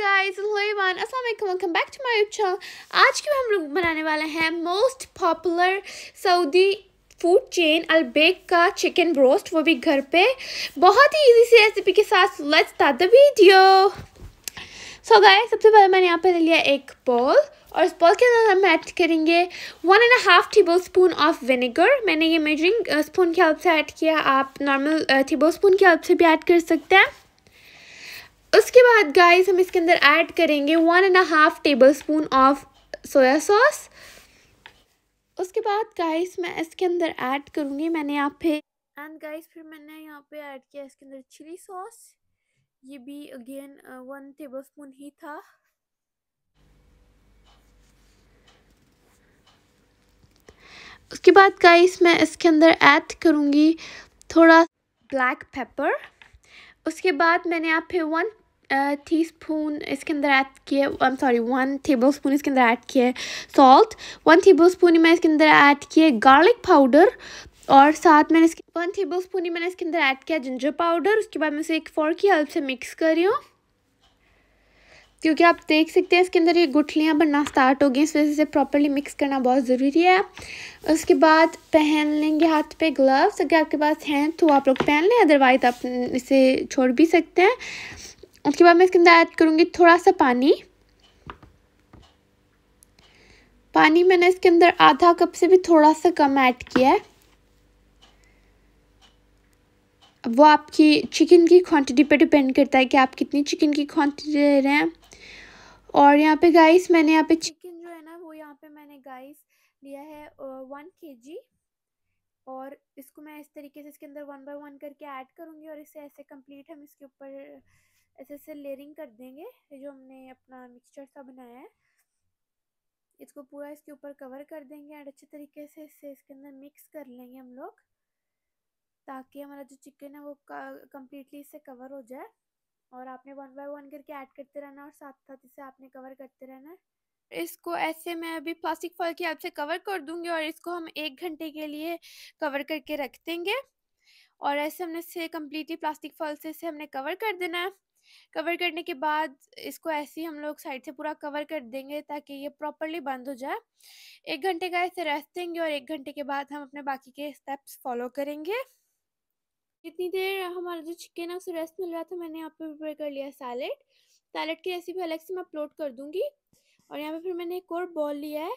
guys hello अस्सलाम welcome back to my channel आज के हम लोग बनाने वाले हैं most popular Saudi food chain Albaik का चिकन रोस्ट वो भी घर पे बहुत ही इजी सी रेसिपी के साथ let's start the video so guys सबसे पहले मैंने यहाँ पर ले लिया एक बॉल और इस बॉल के अंदर हम ऐड करेंगे one and half tablespoon of vinegar मैंने ये मेजरिंग स्पून की हेल्प से ऐड किया आप नॉर्मल टेबल स्पून की हेल्प से भी ऐड कर सकते हैं उसके बाद गाइस हम इसके अंदर ऐड करेंगे one and half tablespoon of soya sauce उसके बाद गाइस मैं इसके अंदर ऐड करूँगी मैंने यहाँ पे एंड गाइस फिर मैंने यहाँ पे ऐड किया इसके अंदर चिली सॉस ये भी अगेन वन टेबल स्पून ही था उसके बाद गाइस मैं इसके अंदर ऐड करूँगी थोड़ा ब्लैक पेपर उसके बाद मैंने आप फिर वन टी स्पून इसके अंदर ऐड किए I am sorry one tablespoon इसके अंदर ऐड किए सॉल्ट वन टेबल स्पून मैं इसके अंदर ऐड किए गार्लिक पाउडर और साथ मैंने इसके वन टेबल स्पून ही मैंने इसके अंदर ऐड किया जिंजर पाउडर उसके बाद मैं उसे एक फोर्क की हेल्प से मिक्स कर रही हूँ क्योंकि आप देख सकते हैं इसके अंदर ये गुठलियाँ बनना स्टार्ट हो गई इस वजह से प्रॉपरली मिक्स करना बहुत ज़रूरी है उसके बाद पहन लेंगे हाथ पे ग्लव्स अगर आपके पास हैं तो आप लोग पहन लें अदरवाइज आप इसे छोड़ भी सकते हैं उसके बाद मैं इसके अंदर ऐड करूँगी थोड़ा सा पानी पानी मैंने इसके अंदर आधा कप से भी थोड़ा सा कम ऐड किया है वो आपकी चिकन की क्वांटिटी पे डिपेंड करता है कि आप कितनी चिकन की क्वांटिटी दे रहे हैं और यहाँ पे गाइस मैंने यहाँ पे चिकन जो है ना वो यहाँ पे मैंने गाइस लिया है वन के जी और इसको मैं इस तरीके से इसके अंदर वन बाय वन करके ऐड करूँगी और इसे ऐसे कंप्लीट हम इसके ऊपर ऐसे ऐसे लेयरिंग कर देंगे जो हमने अपना मिक्सचर सा बनाया है इसको पूरा इसके ऊपर कवर कर देंगे एंड अच्छे तरीके से इसे इसके अंदर मिक्स कर लेंगे हम लोग ताकि हमारा जो चिकन है वो कम्प्लीटली इससे कवर हो जाए और आपने वन बाय वन करके ऐड करते रहना और साथ साथ इसे आपने कवर करते रहना इसको ऐसे मैं अभी प्लास्टिक फॉल की हेल्प से कवर कर दूंगी और इसको हम एक घंटे के लिए कवर करके रख देंगे और ऐसे हमने इसे कम्प्लीटली प्लास्टिक फॉल से इसे हमने कवर कर देना है कवर करने के बाद इसको ऐसे ही हम लोग साइड से पूरा कवर कर देंगे ताकि ये प्रॉपरली बंद हो जाए एक घंटे का ऐसे रेस्ट देंगे और एक घंटे के बाद हम अपने बाकी के स्टेप्स फॉलो करेंगे इतनी देर हमारा जो चिकन है उसे रेस्ट मिल रहा था मैंने यहाँ पे प्रिपेयर कर लिया सैलेड सैलेड की रेसिपी अलग से मैं अपलोड कर दूंगी और यहाँ पे फिर मैंने एक और बॉल लिया है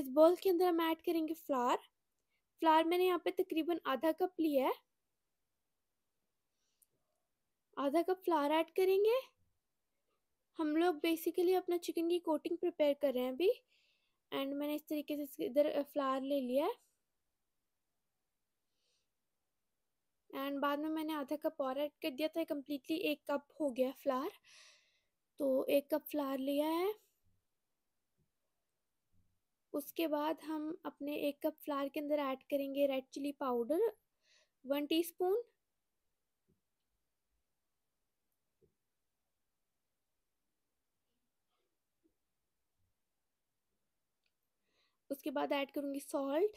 इस बॉल के अंदर हम ऐड करेंगे फ्लार फ्लार मैंने यहाँ पे तकरीबन आधा कप लिया है आधा कप फ्लार ऐड करेंगे हम लोग बेसिकली अपना चिकन की कोटिंग प्रिपेयर कर रहे हैं अभी एंड मैंने इस तरीके से इधर फ्लार ले लिया है एंड बाद में मैंने आधा कप और ऐड कर दिया था कम्प्लीटली एक कप हो गया फ्लार तो एक कप फ्लार लिया है उसके बाद हम अपने एक कप फ्लार के अंदर ऐड करेंगे red chilli powder one teaspoon उसके बाद ऐड करूँगी सॉल्ट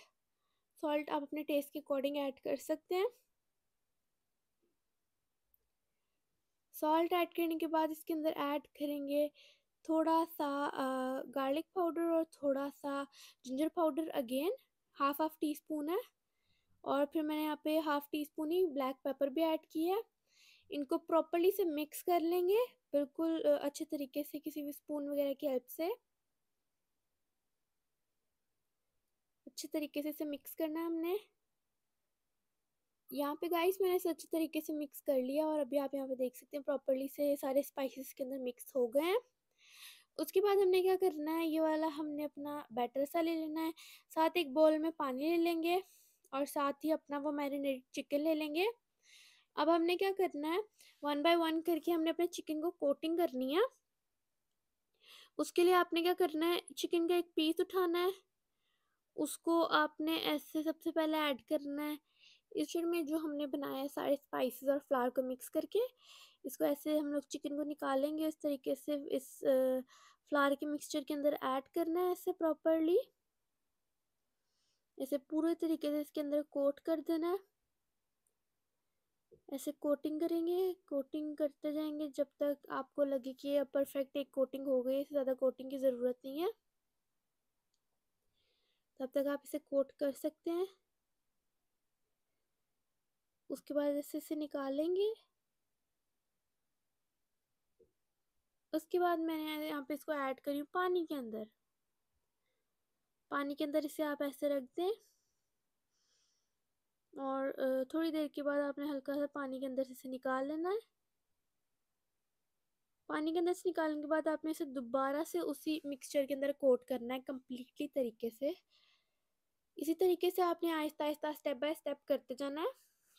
सॉल्ट आप अपने टेस्ट के अकॉर्डिंग ऐड कर सकते हैं सॉल्ट ऐड करने के बाद इसके अंदर ऐड करेंगे थोड़ा सा गार्लिक पाउडर और थोड़ा सा ginger powder again half half teaspoon है और फिर मैंने यहाँ पे हाफ टी स्पून ही ब्लैक पेपर भी ऐड किया है इनको प्रॉपरली से मिक्स कर लेंगे बिल्कुल अच्छे तरीके से किसी भी स्पून वगैरह की हेल्प से अच्छे तरीके से इसे मिक्स करना है हमने यहाँ पे गाइस मैंने इसे अच्छे तरीके से मिक्स कर लिया और अभी आप यहाँ पे देख सकते हैं प्रॉपरली से सारे स्पाइसेस के अंदर मिक्स हो गए हैं उसके बाद हमने क्या करना है ये वाला हमने अपना बैटर सा ले लेना है साथ एक बॉल में पानी ले लेंगे और साथ ही अपना वो मैरिनेटेड चिकन ले लेंगे अब हमने क्या करना है वन बाय वन करके हमने अपने चिकन को कोटिंग करनी है उसके लिए आपने क्या करना है चिकन का एक पीस उठाना है उसको आपने ऐसे सबसे पहले ऐड करना है इस शेड में जो हमने बनाया है सारे स्पाइसेस और फ्लावर को मिक्स करके इसको ऐसे हम लोग चिकन को निकालेंगे इस तरीके से इस फ्लावर के मिक्सचर के अंदर ऐड करना है ऐसे प्रॉपरली ऐसे पूरे तरीके से इसके अंदर कोट कर देना है ऐसे कोटिंग करेंगे कोटिंग करते जाएंगे जब तक आपको लगे कि अब परफेक्ट एक कोटिंग हो गई इससे ज़्यादा कोटिंग की ज़रूरत नहीं है तब तक आप इसे कोट कर सकते हैं उसके बाद ऐसे से निकालेंगे उसके बाद मैंने यहाँ पे इसको ऐड करी पानी के अंदर पानी के अंदर इसे आप ऐसे रख दें और थोड़ी देर के बाद आपने हल्का सा पानी के अंदर से इसे निकाल लेना है पानी के अंदर से निकालने के बाद आपने इसे दोबारा से उसी मिक्सचर के अंदर कोट करना है कम्प्लीटली तरीके से इसी तरीके से आपने आहिस्ता आहिस्ता स्टेप बाय स्टेप करते जाना है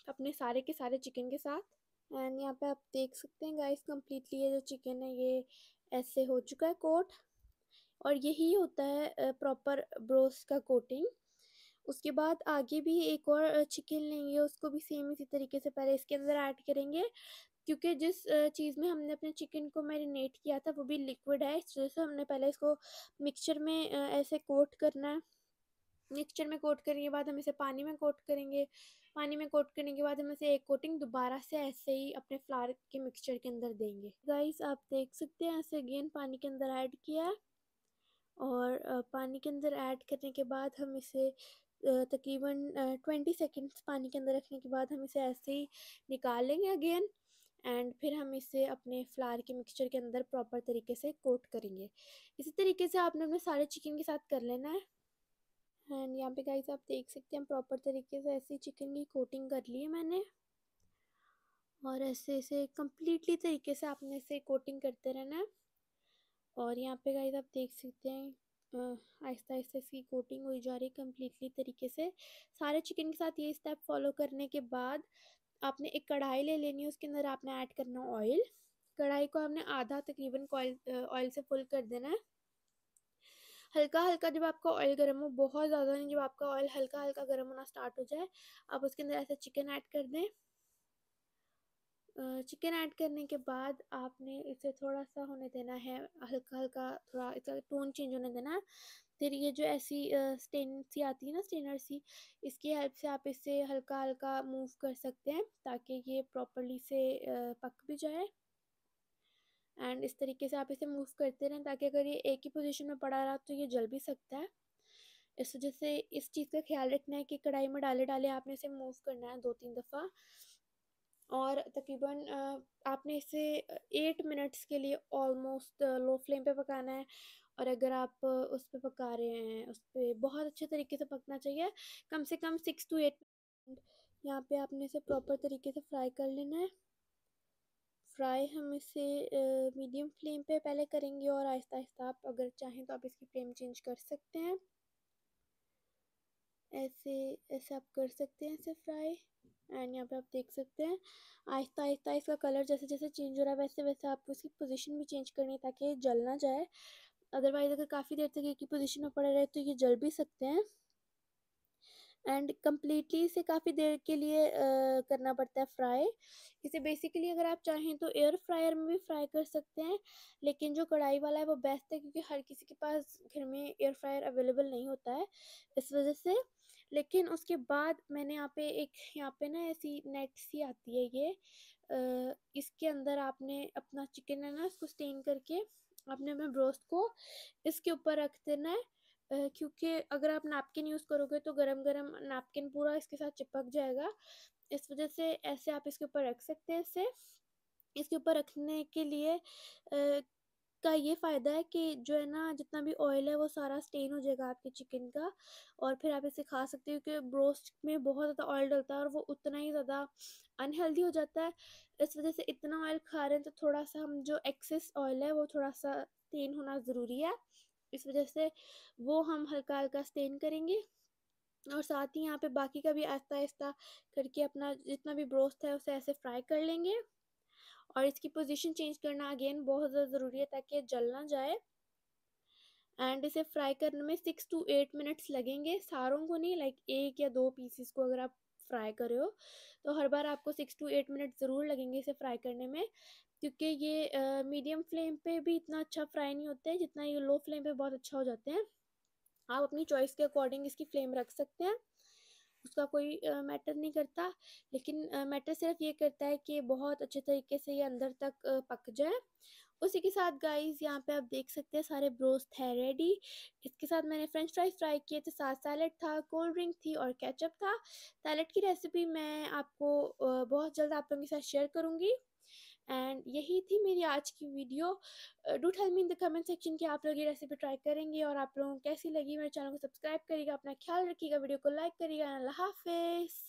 अपने सारे के सारे चिकन के साथ एंड यहाँ पे आप देख सकते हैं गाइस कम्प्लीटली ये जो चिकन है ये ऐसे हो चुका है कोट और यही होता है प्रॉपर ब्रोस का कोटिंग उसके बाद आगे भी एक और चिकन लेंगे उसको भी सेम इसी तरीके से पहले इसके अंदर ऐड करेंगे क्योंकि जिस चीज़ में हमने अपने चिकन को मैरिनेट किया था वो भी लिक्विड है इस वजह से हमने पहले इसको मिक्सचर में ऐसे कोट करना है मिक्सचर में कोट करने के बाद हम इसे पानी में कोट करेंगे पानी में कोट करने के बाद हम इसे एक कोटिंग दोबारा से ऐसे ही अपने फ्लावर के मिक्सचर के अंदर देंगे गाइस आप देख सकते हैं ऐसे अगेन पानी के अंदर ऐड किया और पानी के अंदर ऐड करने के बाद हम इसे तकरीबन ट्वेंटी सेकेंड्स पानी के अंदर रखने के बाद हम इसे ऐसे ही निकालेंगे अगेन एंड फिर हम इसे अपने फ्लावर के मिक्सचर के अंदर प्रॉपर तरीके से कोट करेंगे इसी तरीके से आपने अपने सारे चिकन के साथ कर लेना है एंड यहाँ पे गाइस आप देख सकते हैं प्रॉपर तरीके से ऐसी चिकन की कोटिंग कर ली है मैंने और ऐसे ऐसे कम्प्लीटली तरीके से आपने इसे कोटिंग करते रहना है और यहाँ पे गाइस आप देख सकते हैं आहिस्ता आहिस्ता इसकी कोटिंग हुई जा रही है कम्प्लीटली तरीके से सारे चिकन के साथ ये स्टेप फॉलो करने के बाद आपने एक कढ़ाई ले लेनी है उसके अंदर आपने ऐड करना ऑयल कढ़ाई को हमने आधा तकरीबन ऑयल से फुल कर देना है हल्का हल्का जब आपका ऑयल गर्म हो बहुत ज़्यादा नहीं जब आपका ऑयल हल्का हल्का गर्म होना स्टार्ट हो जाए आप उसके अंदर ऐसा चिकन ऐड कर दें चिकन ऐड करने के बाद आपने इसे थोड़ा सा होने देना है हल्का हल्का थोड़ा इसका टोन चेंज होने देना फिर ये जो ऐसी स्टेन सी आती है ना स्टेनर सी इसकी हेल्प से आप इसे हल्का हल्का मूव कर सकते हैं ताकि ये प्रॉपरली से पक भी जाए एंड इस तरीके से आप इसे मूव करते रहें ताकि अगर ये एक ही पोजीशन में पड़ा रहा तो ये जल भी सकता है इस वजह से इस चीज़ का ख्याल रखना है कि कढ़ाई में डाले डाले आपने इसे मूव करना है दो तीन दफ़ा और तकरीबन आपने इसे एट मिनट्स के लिए ऑलमोस्ट लो फ्लेम पे पकाना है और अगर आप उस पर पका रहे हैं उस पर बहुत अच्छे तरीके से पकना चाहिए कम से कम सिक्स टू एट यहाँ पे आपने इसे प्रॉपर तरीके से फ्राई कर लेना है फ्राई हम इसे मीडियम फ्लेम पे पहले करेंगे और आहिस्ता आहिस्ता आप अगर चाहें तो आप इसकी फ्लेम चेंज कर सकते हैं ऐसे ऐसे आप कर सकते हैं इसे फ्राई एंड यहाँ पे आप देख सकते हैं आहिस्ता आहिस्ता इसका कलर जैसे जैसे चेंज हो रहा है वैसे वैसे आप इसकी पोजीशन भी चेंज करनी है ताकि जल ना जाए अदरवाइज़ अगर काफ़ी देर तक एक ही पोजीशन में पड़ा रहे तो ये जल भी सकते हैं एंड कम्प्लीटली इसे काफ़ी देर के लिए आ, करना पड़ता है फ्राई इसे बेसिकली अगर आप चाहें तो एयर फ्रायर में भी फ्राई कर सकते हैं लेकिन जो कढ़ाई वाला है वो बेस्ट है क्योंकि हर किसी के पास घर में एयर फ्रायर अवेलेबल नहीं होता है इस वजह से लेकिन उसके बाद मैंने यहाँ पे एक यहाँ पे ना ऐसी नेट सी आती है ये आ, इसके अंदर आपने अपना चिकन है ना इसको स्टेन करके आपने अपने ब्रोस्ट को इसके ऊपर रख देना है क्योंकि अगर आप नैपकिन यूज़ करोगे तो गरम गरम नैपकिन पूरा इसके साथ चिपक जाएगा इस वजह से ऐसे आप इसके ऊपर रख सकते हैं इसे इसके ऊपर रखने के लिए आ, का ये फ़ायदा है कि जो है ना जितना भी ऑयल है वो सारा स्टेन हो जाएगा आपके चिकन का और फिर आप इसे खा सकते हो क्योंकि ब्रोस्ट में बहुत ज़्यादा ऑयल डलता है और वो उतना ही ज़्यादा अनहेल्दी हो जाता है इस वजह से इतना ऑयल खा रहे हैं तो थोड़ा सा हम जो एक्सेस ऑयल है वो थोड़ा सा स्टेन होना ज़रूरी है इस वजह से वो हम हल्का हल्का स्टेन करेंगे और साथ ही यहाँ पे बाकी का भी आहिस्ता आहिस्ता करके अपना जितना भी ब्रोस्ट है उसे ऐसे फ्राई कर लेंगे और इसकी पोजीशन चेंज करना अगेन बहुत ज़्यादा ज़रूरी है ताकि जल ना जाए एंड इसे फ्राई करने में सिक्स टू एट मिनट्स लगेंगे सारों को नहीं लाइक एक या दो पीसीस को अगर आप फ्राई कर रहे हो तो हर बार आपको सिक्स टू एट मिनट ज़रूर लगेंगे इसे फ्राई करने में क्योंकि ये मीडियम फ्लेम पे भी इतना अच्छा फ्राई नहीं होते हैं जितना ये लो फ्लेम पे बहुत अच्छा हो जाते हैं आप अपनी चॉइस के अकॉर्डिंग इसकी फ्लेम रख सकते हैं उसका कोई मैटर नहीं करता लेकिन मैटर सिर्फ ये करता है कि बहुत अच्छे तरीके से ये अंदर तक पक जाए उसी के साथ गाइस यहाँ पे आप देख सकते हैं सारे ब्रोस्ट है रेडी इसके साथ मैंने फ्रेंच फ्राइज फ्राई किए थे साथ सैलड था कोल्ड ड्रिंक थी और केचप था सैलड की रेसिपी मैं आपको बहुत जल्द आप लोगों के साथ शेयर करूँगी एंड यही थी मेरी आज की video do tell me in the comment section कि आप लोग ये रेसिपी ट्राई करेंगे और आप लोगों को कैसी लगी मेरे चैनल को सब्सक्राइब करिएगा अपना ख्याल रखिएगा वीडियो को लाइक करिएगा अल्लाह हाफिज़